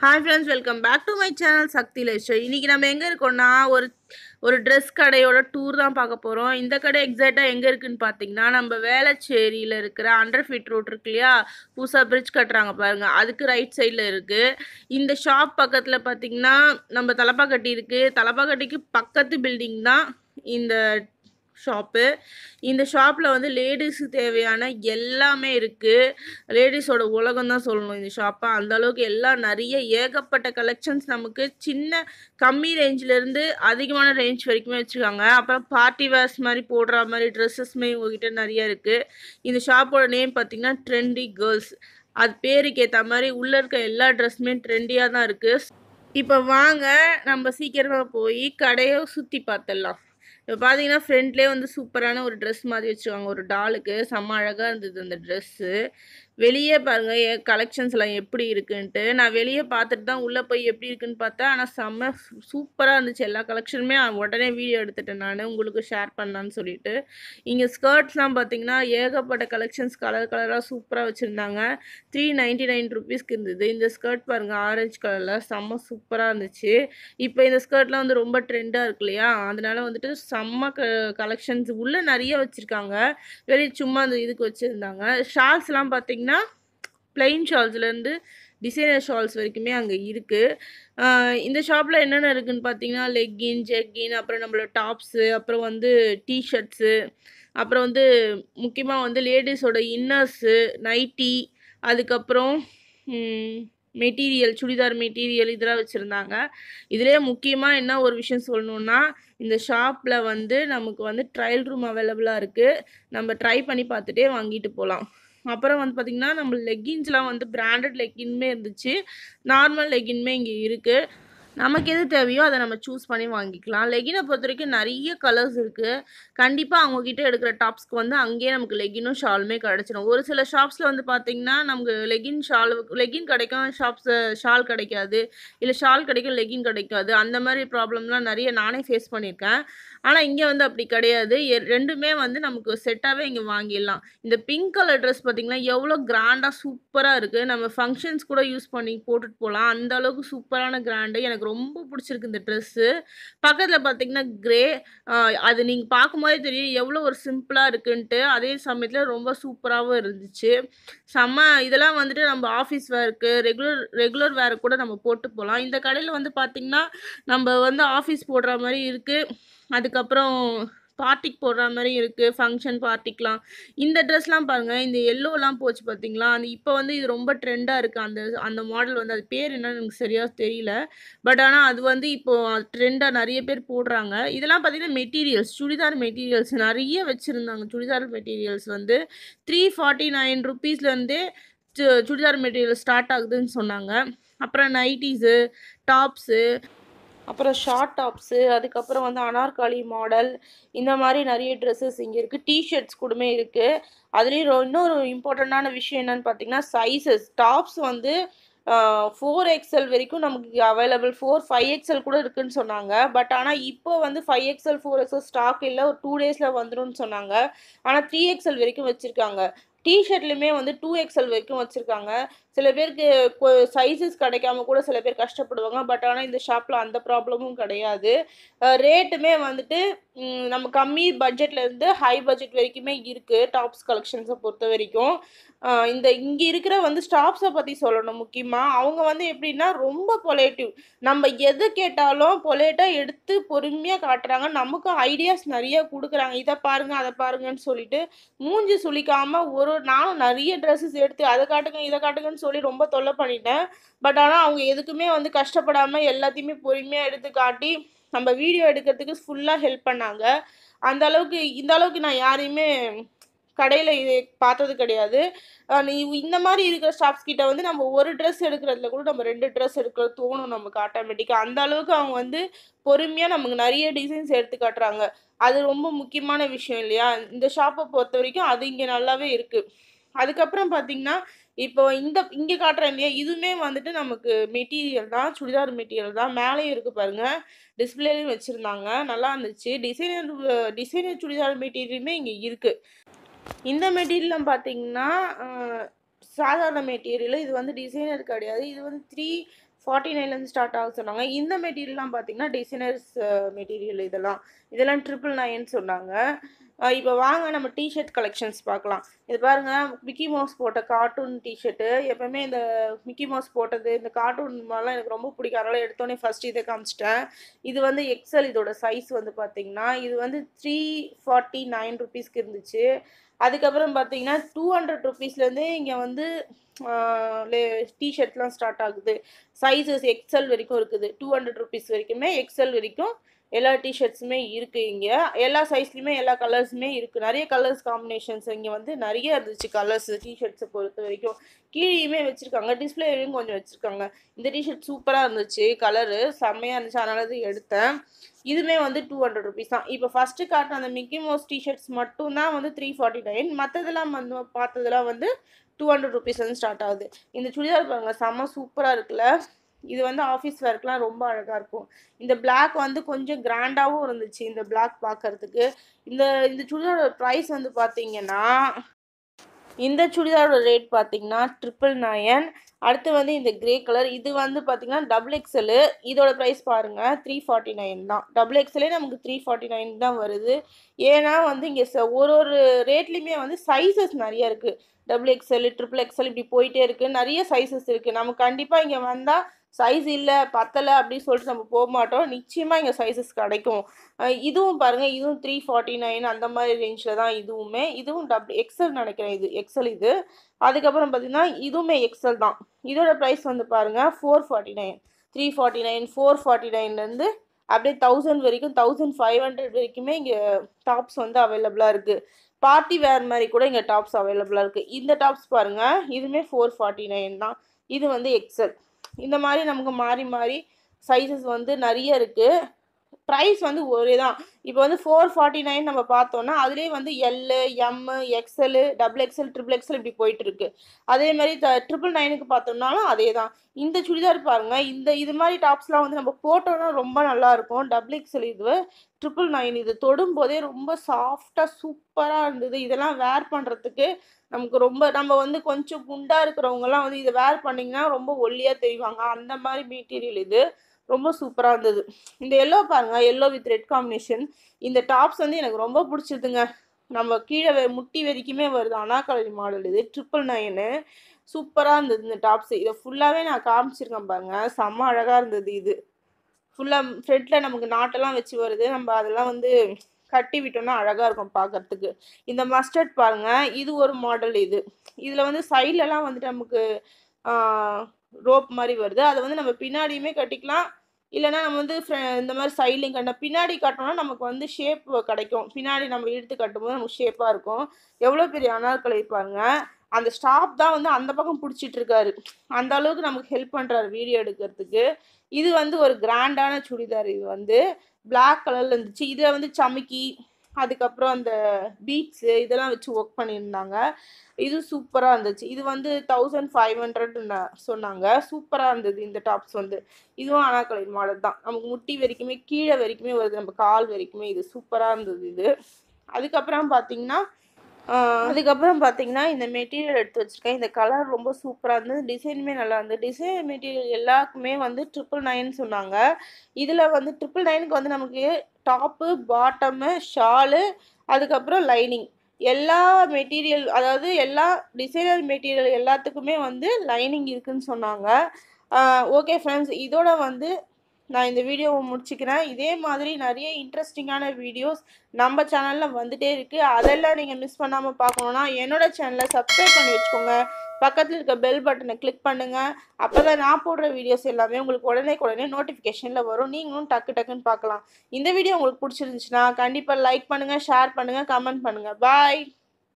hi friends welcome back to my channel Sakthi life show இன்றைக்கி நம்ம எங்கே இருக்கோம்னா ஒரு ஒரு ட்ரெஸ் கடையோட டூர் தான் பார்க்க போகிறோம் இந்த கடை எக்ஸாக்டாக எங்கே இருக்குதுன்னு பார்த்தீங்கன்னா நம்ம வேளச்சேரியில் இருக்கிற அண்டர் ஃபிட் ரோட் இருக்கு இல்லையா புதுசாக பிரிட்ஜ் கட்டுறாங்க பாருங்கள் அதுக்கு ரைட் சைடில் இருக்குது இந்த ஷாப் பக்கத்தில் பார்த்திங்கன்னா நம்ம தலப்பாக்கட்டி இருக்குது தலப்பாக்கட்டிக்கு பக்கத்து பில்டிங் தான் இந்த ஷாப்பு இந்த ஷாப்பில் வந்து லேடிஸுக்கு தேவையான எல்லாமே இருக்குது லேடிஸோட உலகம் தான் சொல்லணும் இந்த ஷாப்பை அந்தளவுக்கு எல்லாம் நிறைய ஏகப்பட்ட கலெக்ஷன்ஸ் நமக்கு சின்ன கம்மி ரேஞ்சிலேருந்து அதிகமான ரேஞ்ச் வரைக்குமே வச்சுருக்காங்க அப்புறம் பார்ட்டி வேர்ஸ் மாதிரி போடுற மாதிரி ட்ரெஸ்ஸஸ்மே உங்ககிட்ட நிறைய இருக்குது இந்த ஷாப்போட நேம் பார்த்திங்கன்னா ட்ரெண்டி கேர்ள்ஸ் அது பேருக்கு ஏற்ற மாதிரி உள்ளே இருக்க எல்லா ட்ரெஸ்ஸுமே ட்ரெண்டியாக தான் இருக்குது இப்போ வாங்க நம்ம சீக்கிரமாக போய் கடையை சுற்றி பார்த்துடலாம் இப்போ பார்த்தீங்கன்னா ஃப்ரெண்ட்லேயே வந்து சூப்பரான ஒரு ட்ரெஸ் மாதிரி வச்சுருக்காங்க ஒரு டாலுக்கு செம்ம அழகாக இருந்தது அந்த ட்ரெஸ்ஸு வெளியே பாருங்கள் என் கலெக்ஷன்ஸ்லாம் எப்படி இருக்குன்ட்டு நான் வெளியே பார்த்துட்டு தான் உள்ளே போய் எப்படி இருக்குன்னு பார்த்தேன் ஆனால் செம்ம சூப்பராக இருந்துச்சு எல்லா கலெக்ஷனுமே உடனே வீடியோ எடுத்துட்டேன் நான் உங்களுக்கு ஷேர் பண்ணலான்னு சொல்லிட்டு இங்கே ஸ்கர்ட்ஸ்லாம் பார்த்தீங்கன்னா ஏகப்பட்ட கலெக்ஷன்ஸ் கலர் கலராக சூப்பராக வச்சுருந்தாங்க த்ரீ நைன்ட்டி நைன் ருபீஸ்க்கு இருந்தது இந்த ஸ்கர்ட் பாருங்கள் ஆரஞ்சு கலரில் செம்ம சூப்பராக இருந்துச்சு இப்போ இந்த ஸ்கர்ட்லாம் வந்து ரொம்ப ட்ரெண்டாக இருக்கு இல்லையா அதனால் வந்துட்டு செம்ம க கலெக்ஷன்ஸ் உள்ளே நிறைய வச்சுருக்காங்க வெளியே சும்மா அந்த இதுக்கு வச்சுருந்தாங்க ஷால்ஸ்லாம் பார்த்தீங்கன்னா பார்த்தீங்கன்னா பிளைன் ஷால்ஸ்லேருந்து டிசைனர் ஷால்ஸ் வரைக்குமே அங்கே இருக்குது இந்த ஷாப்பில் என்னென்ன இருக்குதுன்னு பார்த்தீங்கன்னா லெக்கின் ஜெக்கின் அப்புறம் நம்மளோட டாப்ஸு அப்புறம் வந்து டீஷர்ட்ஸு அப்புறம் வந்து முக்கியமாக வந்து லேடிஸோட இன்னர்ஸு நைட்டி அதுக்கப்புறம் மெட்டீரியல் சுடிதார் மெட்டீரியல் இதெல்லாம் வச்சுருந்தாங்க இதிலே முக்கியமாக என்ன ஒரு விஷயம் சொல்லணுன்னா இந்த ஷாப்பில் வந்து நமக்கு வந்து ட்ரையல் ரூம் அவைலபிளாக இருக்குது நம்ம ட்ரை பண்ணி பார்த்துட்டே வாங்கிட்டு போகலாம் அப்புறம் வந்து பார்த்திங்கன்னா நம்ம லெக்கின்ஸ்லாம் வந்து பிராண்டட் லெக்கின்மே இருந்துச்சு நார்மல் லெக்கின்மே இங்கே இருக்குது நமக்கு எது தேவையோ அதை நம்ம சூஸ் பண்ணி வாங்கிக்கலாம் லெகினை பொறுத்த வரைக்கும் நிறைய கலர்ஸ் இருக்குது கண்டிப்பாக அவங்கக்கிட்ட எடுக்கிற டாப்ஸ்க்கு வந்து அங்கேயே நமக்கு லெகினும் ஷாலுமே கிடச்சிடும் ஒரு சில ஷாப்ஸில் வந்து பார்த்திங்கன்னா நமக்கு லெகின் ஷால் லெகின் கிடைக்கும் ஷாப்ஸ் ஷால் கிடைக்காது இல்லை ஷால் கிடைக்கும் லெகின் கிடைக்காது அந்த மாதிரி ப்ராப்ளம்லாம் நிறைய நானே ஃபேஸ் பண்ணியிருக்கேன் ஆனால் இங்கே வந்து அப்படி கிடையாது ரெண்டுமே வந்து நமக்கு செட்டாகவே இங்கே வாங்கிடலாம் இந்த பிங்க் கலர் ட்ரெஸ் பார்த்திங்கன்னா எவ்வளோ கிராண்டாக சூப்பராக இருக்குது நம்ம ஃபங்க்ஷன்ஸ் கூட யூஸ் பண்ணி போட்டுட்டு போகலாம் அந்த அளவுக்கு சூப்பரான கிராண்டு எனக்கு எனக்கு ரொம்ப பிடிச்சிருக்கு இந்த ட்ரெஸ்ஸு பக்கத்தில் பார்த்தீங்கன்னா கிரே அது நீங்கள் பார்க்கும்போதே தெரியும் எவ்வளோ ஒரு சிம்பிளாக இருக்குன்ட்டு அதே சமயத்தில் ரொம்ப சூப்பராகவும் இருந்துச்சு செம்ம இதெல்லாம் வந்துட்டு நம்ம ஆஃபீஸ் வேர்க்கு ரெகுலர் ரெகுலர் வேர் கூட நம்ம போட்டு போகலாம் இந்த கடையில் வந்து பார்த்திங்கன்னா நம்ம வந்து ஆஃபீஸ் போடுற மாதிரி இருக்குது அதுக்கப்புறம் பார்ட்டிக்கு போடுற மாதிரி இருக்குது ஃபங்க்ஷன் பார்ட்டிக்கெலாம் இந்த ட்ரெஸ்லாம் பாருங்கள் இந்த எல்லோலாம் போச்சு பார்த்தீங்களா அந்த இப்போ வந்து இது ரொம்ப ட்ரெண்டாக இருக்குது அந்த அந்த மாடல் வந்து அது பேர் என்னன்னு எனக்கு சரியாக தெரியல பட் ஆனால் அது வந்து இப்போது ட்ரெண்டாக நிறைய பேர் போடுறாங்க இதெல்லாம் பார்த்தீங்கன்னா மெட்டீரியல்ஸ் சுடிதார் மெட்டீரியல்ஸ் நிறைய வச்சுருந்தாங்க சுடிதார் மெட்டீரியல்ஸ் வந்து த்ரீ ஃபார்ட்டி நைன் ருப்பீஸ்லேருந்தே சுடிதார் மெட்டீரியல் ஸ்டார்ட் ஆகுதுன்னு சொன்னாங்க அப்புறம் நைட்டிஸு டாப்ஸு அப்புறம் ஷார்ட் டாப்ஸு அதுக்கப்புறம் வந்து அனார்காலி மாடல் இந்த மாதிரி நிறைய ட்ரெஸ்ஸஸ் இங்கே இருக்குது டிஷர்ட்ஸ் கூடமே இருக்குது அதுலேயும் இன்னொரு இம்பார்ட்டண்ட்டான விஷயம் என்னென்னு பார்த்தீங்கன்னா சைஸஸ் டாப்ஸ் வந்து ஃபோர் எக்ஸல் வரைக்கும் நமக்கு அவைலபிள் ஃபோர் ஃபைவ் எக்ஸல் கூட இருக்குதுன்னு சொன்னாங்க பட் ஆனால் இப்போ வந்து five XL four XL stock இல்லை ஒரு டூ டேஸில் வந்துடும் சொன்னாங்க ஆனால் த்ரீ எக்ஸல் வரைக்கும் வச்சுருக்காங்க டிஷர்ட்லையுமே வந்து டூ எக்ஸல் வரைக்கும் வச்சுருக்காங்க சில பேருக்கு சைஸஸ் கிடைக்காம கூட சில பேர் கஷ்டப்படுவாங்க பட் ஆனால் இந்த ஷாப்பில் அந்த ப்ராப்ளமும் கிடையாது ரேட்டுமே வந்துட்டு நம்ம கம்மி பட்ஜெட்லேருந்து ஹை பட்ஜெட் வரைக்குமே இருக்குது டாப்ஸ் கலெக்ஷன்ஸை பொறுத்த வரைக்கும் இந்த இங்கே இருக்கிற வந்து ஸ்டாஃப்ஸை பற்றி சொல்லணும் முக்கியமாக அவங்க வந்து எப்படின்னா ரொம்ப பொலேட்டிவ் நம்ம எது கேட்டாலும் பொலேட்டாக எடுத்து பொறுமையாக காட்டுறாங்க நமக்கும் ஐடியாஸ் நிறையா கொடுக்குறாங்க இதை பாருங்கள் அதை பாருங்கன்னு சொல்லிட்டு மூஞ்சி சுழிக்காமல் ஒரு நானும் நிறைய ட்ரெஸ்ஸஸ் எடுத்து அதை காட்டுங்க இதை காட்டுங்கன்னு சொல்லி ரொம்ப தொல்லை பண்ணிட்டேன் பட் ஆனால் அவங்க எதுக்குமே வந்து கஷ்டப்படாமல் எல்லாத்தையுமே பொறுமையாக எடுத்து காட்டி நம்ம வீடியோ எடுக்கிறதுக்கு ஃபுல்லாக ஹெல்ப் பண்ணாங்க அந்த அளவுக்கு இந்த அளவுக்கு நான் யாரையுமே கடையில் இது பார்த்தது கிடையாது இந்த மாதிரி இருக்கிற ஸ்டாஃப்ஸ் கிட்ட வந்து நம்ம ஒரு ட்ரெஸ் எடுக்கிறதுல கூட நம்ம ரெண்டு ட்ரெஸ் எடுக்கிறது தோணும் நமக்கு ஆட்டோமேட்டிக்காக அந்த அளவுக்கு அவங்க வந்து பொறுமையாக நமக்கு நிறைய டிசைன்ஸ் எடுத்து காட்டுறாங்க அது ரொம்ப முக்கியமான விஷயம் இல்லையா இந்த ஷாப்பை பொறுத்த வரைக்கும் அது இங்கே நல்லாவே இருக்குது அதுக்கப்புறம் பார்த்தீங்கன்னா இப்போ இந்த இங்கே காட்டுறேன் இல்லையா இதுவுமே வந்துட்டு நமக்கு மெட்டீரியல் தான் சுடிதார் மெட்டீரியல் தான் மேலேயும் இருக்குது பாருங்கள் டிஸ்பிளேலையும் வச்சுருந்தாங்க நல்லா இருந்துச்சு டிசைனர் டிசைனர் சுடிதார் மெட்டீரியலுமே இங்கே இருக்குது இந்த மெட்டீரியலும் பார்த்தீங்கன்னா சாதாரண மெட்டீரியல் இது வந்து டிசைனர் கிடையாது இது வந்து த்ரீ ஃபார்ட்டி நைன்லேருந்து ஸ்டார்ட் ஆக சொன்னாங்க இந்த மெட்டீரியல்லாம் பார்த்தீங்கன்னா டிசைனர்ஸ் மெட்டீரியல் இதெல்லாம் இதெல்லாம் ட்ரிபிள் நைன் சொன்னாங்க இப்போ வாங்க நம்ம டிஷர்ட் கலெக்ஷன்ஸ் பார்க்கலாம் இது பாருங்கள் மிக்கி மவுஸ் போட்ட கார்ட்டூன் டிஷர்ட்டு எப்போவுமே இந்த மிக்கி மவுஸ் போட்டது இந்த கார்ட்டூன் மாதிரிலாம் எனக்கு ரொம்ப பிடிக்கும் அதனால் எடுத்தோடனே ஃபஸ்ட் இதை காமிச்சிட்டேன் இது வந்து எக்ஸல் இதோட சைஸ் வந்து பார்த்திங்கன்னா இது வந்து த்ரீ ஃபார்ட்டி நைன் ருபீஸ்க்கு இருந்துச்சு அதுக்கப்புறம் பார்த்தீங்கன்னா டூ ஹண்ட்ரட் ருபீஸ்லேருந்து இங்கே வந்து டிஷர்ட்லாம் ஸ்டார்ட் ஆகுது சைஸஸ் எக்ஸல் வரைக்கும் இருக்குது டூ ஹண்ட்ரட் ருபீஸ் வரைக்குமே எக்ஸல் வரைக்கும் எல்லா டிஷர்ட்ஸுமே இருக்குது இங்கே எல்லா சைஸ்லையுமே எல்லா கலர்ஸுமே இருக்குது நிறைய கலர்ஸ் காம்பினேஷன்ஸ் இங்கே வந்து நிறைய இருந்துச்சு கலர்ஸ் டிஷர்ட்ஸை பொறுத்த வரைக்கும் கீழேயுமே வச்சுருக்காங்க டிஸ்பிளேலையும் கொஞ்சம் வச்சுருக்காங்க இந்த டிஷர்ட் சூப்பராக இருந்துச்சு கலரு செம்மையாக இருந்துச்சு அதனால எடுத்தேன் இதுவுமே வந்து டூ ஹண்ட்ரட் ருபீஸ் தான் இப்போ ஃபஸ்ட்டு காட்டின அந்த மிக்கி மோஸ் டிஷர்ட்ஸ் மட்டும் தான் வந்து த்ரீ ஃபார்ட்டி நைன் மற்றதெல்லாம் வந்து பார்த்ததெல்லாம் வந்து டூ ஹண்ட்ரட் ருபீஸ் வந்து ஸ்டார்ட் ஆகுது இந்த சுடிதார் பாருங்க செம்ம சூப்பராக இருக்குல்ல இது வந்து ஆஃபீஸ் ஒர்க்லாம் ரொம்ப அழகாக இருக்கும் இந்த பிளாக் வந்து கொஞ்சம் கிராண்டாகவும் இருந்துச்சு இந்த பிளாக் பார்க்கறதுக்கு இந்த இந்த சுடிதாரோட ப்ரைஸ் வந்து பார்த்தீங்கன்னா இந்த சுடிதாரோட ரேட் பார்த்தீங்கன்னா ட்ரிபிள் நயன் அடுத்து வந்து இந்த கிரே கலர் இது வந்து பார்த்திங்கன்னா டபுள் எக்ஸல் இதோட ப்ரைஸ் பாருங்கள் த்ரீ ஃபார்ட்டி நைன் தான் டபுள் எக்ஸலே நமக்கு த்ரீ ஃபார்ட்டி நைன் தான் வருது ஏன்னா வந்து இங்கே ச ஒரு ஒரு ரேட்லேயுமே வந்து சைஸஸ் நிறைய இருக்குது டபுள் எக்ஸல் ட்ரிபிள் எக்ஸல் இப்படி போயிட்டே இருக்குது நிறைய சைஸஸ் இருக்குது நம்ம கண்டிப்பாக இங்கே வந்தால் சைஸ் இல்லை பத்தலை அப்படின்னு சொல்லிட்டு நம்ம போக மாட்டோம் நிச்சயமாக இங்கே சைஸஸ் கிடைக்கும் இதுவும் பாருங்கள் இதுவும் த்ரீ ஃபார்ட்டி நைன் அந்த மாதிரி ரேஞ்சில் தான் இதுவுமே இதுவும் டபுள் எக்ஸல் நினைக்கிறேன் இது எக்ஸல் இது அதுக்கப்புறம் பார்த்தீங்கன்னா இதுவுமே எக்ஸல் தான் இதோட ப்ரைஸ் வந்து பாருங்கள் four forty nine three forty nine four forty நைன்லேருந்து அப்படியே தௌசண்ட் வரைக்கும் தௌசண்ட் ஃபைவ் ஹண்ட்ரட் வரைக்குமே இங்கே டாப்ஸ் வந்து அவைலபிளாக இருக்குது பார்ட்டி வேர் மாதிரி கூட இங்கே டாப்ஸ் அவைலபிளாக இருக்குது இந்த டாப்ஸ் பாருங்கள் இதுவுமே ஃபோர் ஃபார்ட்டி நைன் தான் இது வந்து எக்ஸல் இந்த மாதிரி நமக்கு மாறி மாறி சைஸஸ் வந்து நிறைய இருக்குது ப்ரைஸ் வந்து ஒரே தான் இப்போ வந்து ஃபோர் ஃபார்ட்டி நைன் நம்ம பார்த்தோம்னா அதுலேயே வந்து L M XL double XL triple XL இப்படி போயிட்டு இருக்கு அதே மாதிரி ட்ரிபிள் நைனுக்கு பார்த்தோம்னாலும் அதே தான் இந்த சுடிதார் பாருங்க இந்த இது மாதிரி டாப்ஸ்லாம் வந்து நம்ம போட்டோம்னா ரொம்ப நல்லா இருக்கும் டபுள் எக்ஸல் இது ட்ரிபிள் நைன் இது தொடும்போதே ரொம்ப சாஃப்டாக சூப்பராக இருந்தது இதெல்லாம் வேர் பண்ணுறதுக்கு நமக்கு ரொம்ப நம்ம வந்து கொஞ்சம் குண்டாக இருக்கிறவங்கலாம் வந்து இதை வேர் பண்ணிங்கன்னா ரொம்ப ஒல்லியாக தெரிவாங்க அந்த மாதிரி மெட்டீரியல் இது ரொம்ப சூப்பராக இருந்தது இந்த எல்லோ பாருங்கள் எல்லோ வித் ரெட் காம்பினேஷன் இந்த டாப்ஸ் வந்து எனக்கு ரொம்ப பிடிச்சிருதுங்க நம்ம கீழே முட்டி வரைக்குமே வருது அனாக்காலஜி மாடல் இது ட்ரிப்பிள் நைனு சூப்பராக இருந்தது இந்த டாப்ஸ் இதை ஃபுல்லாகவே நான் காமிச்சிருக்கேன் பாருங்கள் செம்ம அழகாக இருந்தது இது ஃபுல்லாக ஃப்ரெண்டில் நமக்கு நாட்டெல்லாம் வச்சு வருது நம்ம அதெல்லாம் வந்து கட்டி விட்டோம்னா அழகாக இருக்கும் பார்க்குறதுக்கு இந்த மஸ்டர்ட் பாருங்கள் இது ஒரு மாடல் இது இதில் வந்து சைட்லலாம் வந்துட்டு நமக்கு ரோப் மாதிரி வருது அதை வந்து நம்ம பின்னாடியுமே கட்டிக்கலாம் இல்லைனா நம்ம வந்து இந்த மாதிரி சைட்லையும் கட்டணும் பின்னாடி கட்டணும்னா நமக்கு வந்து ஷேப் கிடைக்கும் பின்னாடி நம்ம இழுத்து கட்டும்போது நமக்கு ஷேப்பாக இருக்கும் எவ்வளோ பெரிய அனார்களை பாருங்க அந்த ஸ்டாப் தான் வந்து அந்த பக்கம் பிடிச்சிட்டு இருக்காரு அந்த அளவுக்கு நமக்கு ஹெல்ப் பண்ணுறாரு வீடியோ எடுக்கிறதுக்கு இது வந்து ஒரு கிராண்டான சுடிதார் இது வந்து பிளாக் கலரில் இருந்துச்சு இதில் வந்து சமிக்கி அதுக்கப்புறம் அந்த பீட்ஸ் இதெல்லாம் வச்சு ஒர்க் பண்ணியிருந்தாங்க இது சூப்பராக இருந்துச்சு இது வந்து தௌசண்ட் ஃபைவ் ஹண்ட்ரட்னு சொன்னாங்க சூப்பராக இருந்தது இந்த டாப்ஸ் வந்து இதுவும் அனாக்கலை மாடல் தான் நமக்கு முட்டி வரைக்குமே கீழே வரைக்குமே வருது நம்ம கால் வரைக்குமே இது சூப்பராக இருந்தது இது அதுக்கப்புறம் பார்த்தீங்கன்னா அதுக்கப்புறம் பார்த்தீங்கன்னா இந்த மெட்டீரியல் எடுத்து வச்சுருக்கேன் இந்த கலர் ரொம்ப சூப்பராக இருந்தது டிசைனுமே நல்லா இருந்தது டிசைன் மெட்டீரியல் எல்லாருக்குமே வந்து ட்ரிபிள் நைன் சொன்னாங்க இதில் வந்து ட்ரிபிள் நைனுக்கு வந்து நமக்கு டாப்பு பாட்டமு ஷாலு அதுக்கப்புறம் லைனிங் எல்லா மெட்டீரியல் அதாவது எல்லா டிசைனர் மெட்டீரியல் எல்லாத்துக்குமே வந்து லைனிங் இருக்குதுன்னு சொன்னாங்க ஓகே ஃப்ரெண்ட்ஸ் இதோட வந்து நான் இந்த வீடியோவை முடிச்சுக்கிறேன் இதே மாதிரி நிறைய இன்ட்ரெஸ்டிங்கான வீடியோஸ் நம்ம சேனலில் வந்துகிட்டே இருக்குது அதெல்லாம் நீங்கள் மிஸ் பண்ணாமல் பார்க்கணுன்னா என்னோடய சேனலை சப்ஸ்கிரைப் பண்ணி வச்சுக்கோங்க பக்கத்தில் இருக்க பெல் பட்டனை கிளிக் பண்ணுங்கள் அப்போ தான் நான் போடுற வீடியோஸ் எல்லாமே உங்களுக்கு உடனே உடனே நோட்டிஃபிகேஷனில் வரும் நீங்களும் டக்கு டக்குன்னு பார்க்கலாம் இந்த வீடியோ உங்களுக்கு பிடிச்சிருந்துச்சுன்னா கண்டிப்பாக லைக் பண்ணுங்கள் ஷேர் பண்ணுங்கள் கமெண்ட் பண்ணுங்கள் பாய்